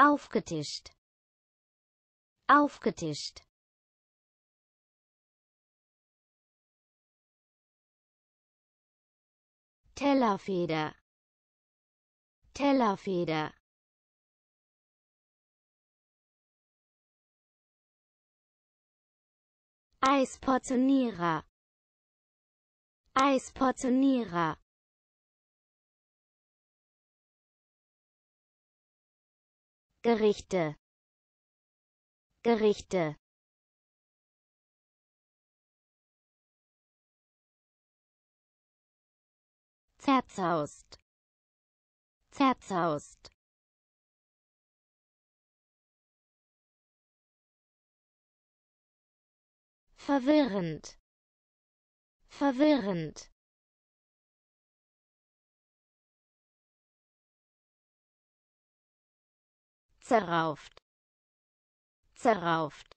aufgetischt aufgetischt Tellerfeder Tellerfeder Eisportionierer Eisportionierer Gerichte Gerichte zerzaust zerzaust verwirrend verwirrend zerrauft, zerrauft.